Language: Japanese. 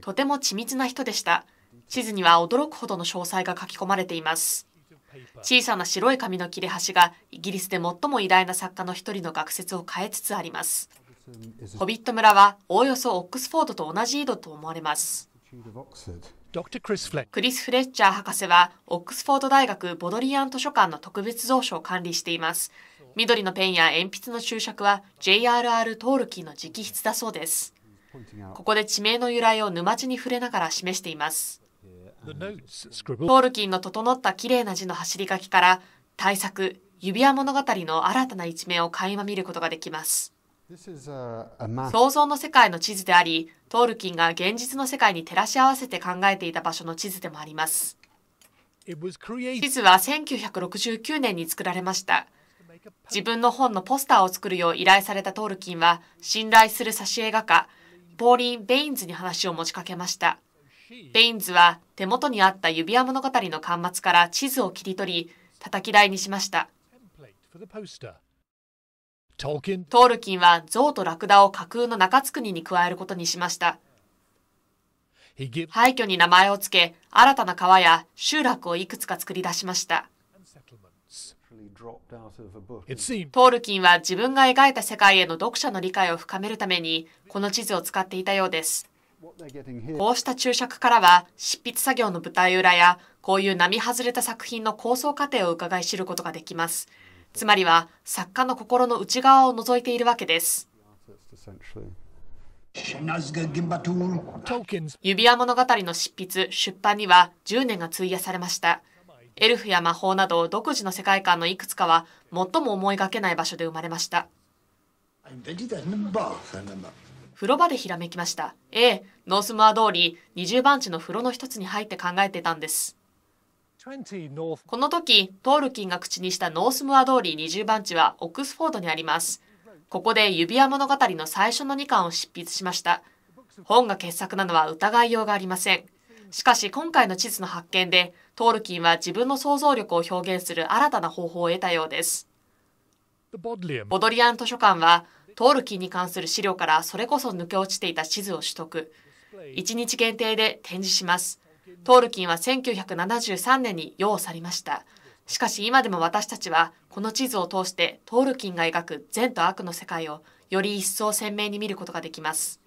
とても緻密な人でした。地図には驚くほどの詳細が書き込まれています。小さな白い紙の切れ端がイギリスで最も偉大な作家の一人の学説を変えつつあります。ホビット村はおおよそオックスフォードと同じ緯度と思われます。クリス・フレッチャー博士はオックスフォード大学ボドリアン図書館の特別蔵書を管理しています。緑のペンや鉛筆の注釈は J.R.R. トールキーの直筆だそうです。ここで地名の由来を沼地に触れながら示しています。トールキンの整った綺麗な字の走り書きから、大作、指輪物語の新たな一面を垣間見ることができます。想像の世界の地図であり、トールキンが現実の世界に照らし合わせて考えていた場所の地図でもあります。地図は1969年に作られました。自分の本のポスターを作るよう依頼されたトールキンは、信頼する挿絵画家、ポーリン・ベインズに話を持ちかけました。ベインズは手元にあった指輪物語の巻末から地図を切り取り、叩き台にしました。トールキンは象とラクダを架空の中津国に加えることにしました。廃墟に名前を付け、新たな川や集落をいくつか作り出しました。トールキンは自分が描いた世界への読者の理解を深めるためにこの地図を使っていたようです。こうした注釈からは執筆作業の舞台裏やこういう並外れた作品の構想過程を伺い知ることができます。つまりは作家の心の内側を覗いているわけです。指輪物語の執筆、出版には10年が費やされました。エルフや魔法など独自の世界観のいくつかは最も思いがけない場所で生まれました風呂場でひらめきましたええノースムア通り20番地の風呂の一つに入って考えてたんですこの時トールキンが口にしたノースムア通り20番地はオックスフォードにありますここで指輪物語の最初の2巻を執筆しました本が傑作なのは疑いようがありませんしかし今回の地図の発見で、トールキンは自分の想像力を表現する新たな方法を得たようです。ボドリアン図書館は、トールキンに関する資料からそれこそ抜け落ちていた地図を取得。1日限定で展示します。トールキンは1973年に世を去りました。しかし今でも私たちは、この地図を通してトールキンが描く善と悪の世界をより一層鮮明に見ることができます。